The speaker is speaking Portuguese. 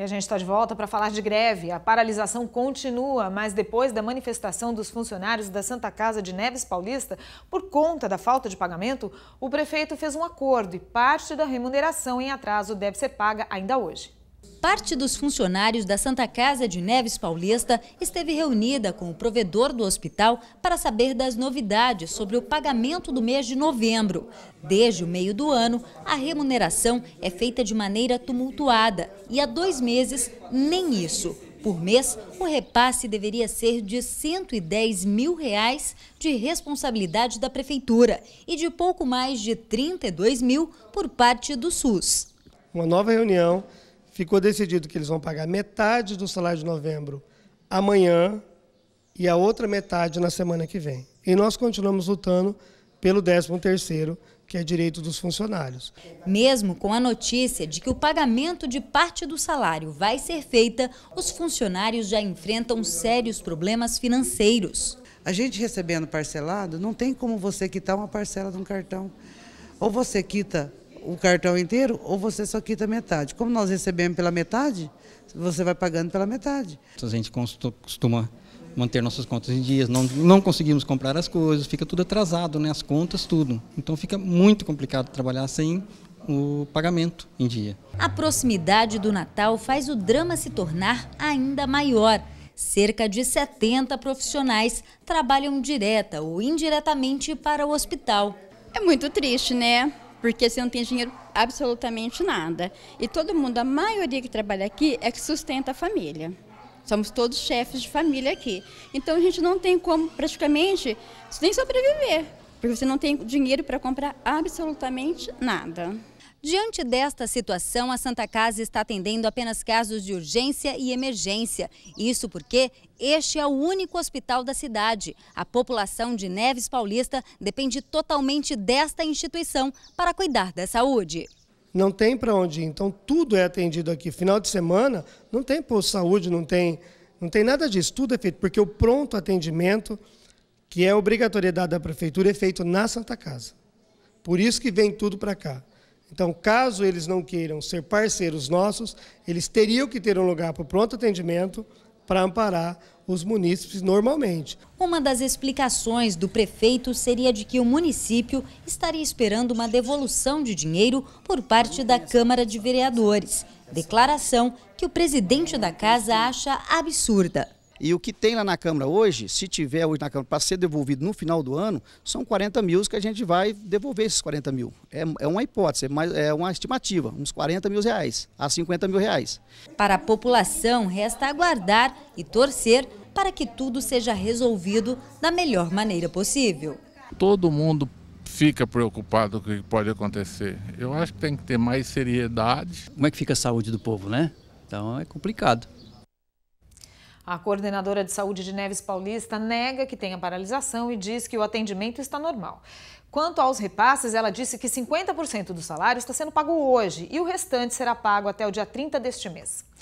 E a gente está de volta para falar de greve. A paralisação continua, mas depois da manifestação dos funcionários da Santa Casa de Neves Paulista, por conta da falta de pagamento, o prefeito fez um acordo e parte da remuneração em atraso deve ser paga ainda hoje. Parte dos funcionários da Santa Casa de Neves Paulista esteve reunida com o provedor do hospital para saber das novidades sobre o pagamento do mês de novembro. Desde o meio do ano, a remuneração é feita de maneira tumultuada e há dois meses, nem isso. Por mês, o repasse deveria ser de R$ 110 mil reais de responsabilidade da Prefeitura e de pouco mais de R$ 32 mil por parte do SUS. Uma nova reunião ficou decidido que eles vão pagar metade do salário de novembro amanhã e a outra metade na semana que vem. E nós continuamos lutando pelo 13º, que é direito dos funcionários. Mesmo com a notícia de que o pagamento de parte do salário vai ser feita, os funcionários já enfrentam sérios problemas financeiros. A gente recebendo parcelado, não tem como você quitar uma parcela de um cartão. Ou você quita o cartão inteiro ou você só quita metade. Como nós recebemos pela metade, você vai pagando pela metade. Então, a gente costuma manter nossas contas em dias, não, não conseguimos comprar as coisas, fica tudo atrasado, né? as contas, tudo. Então fica muito complicado trabalhar sem o pagamento em dia. A proximidade do Natal faz o drama se tornar ainda maior. Cerca de 70 profissionais trabalham direta ou indiretamente para o hospital. É muito triste, né? porque você não tem dinheiro absolutamente nada. E todo mundo, a maioria que trabalha aqui, é que sustenta a família. Somos todos chefes de família aqui. Então a gente não tem como, praticamente, nem sobreviver, porque você não tem dinheiro para comprar absolutamente nada. Diante desta situação, a Santa Casa está atendendo apenas casos de urgência e emergência. Isso porque este é o único hospital da cidade. A população de Neves Paulista depende totalmente desta instituição para cuidar da saúde não tem para onde ir. Então tudo é atendido aqui. Final de semana não tem posto saúde, não tem, não tem nada disso. Tudo é feito porque o pronto atendimento, que é obrigatoriedade da prefeitura, é feito na Santa Casa. Por isso que vem tudo para cá. Então, caso eles não queiram ser parceiros nossos, eles teriam que ter um lugar para o pronto atendimento para amparar os munícipes normalmente. Uma das explicações do prefeito seria de que o município estaria esperando uma devolução de dinheiro por parte da Câmara de Vereadores. Declaração que o presidente da casa acha absurda. E o que tem lá na Câmara hoje, se tiver hoje na Câmara para ser devolvido no final do ano, são 40 mil que a gente vai devolver esses 40 mil. É, é uma hipótese, é, é uma estimativa, uns 40 mil reais a 50 mil reais. Para a população, resta aguardar e torcer para que tudo seja resolvido da melhor maneira possível. Todo mundo fica preocupado com o que pode acontecer. Eu acho que tem que ter mais seriedade. Como é que fica a saúde do povo, né? Então é complicado. A coordenadora de saúde de Neves Paulista nega que tenha paralisação e diz que o atendimento está normal. Quanto aos repasses, ela disse que 50% do salário está sendo pago hoje e o restante será pago até o dia 30 deste mês.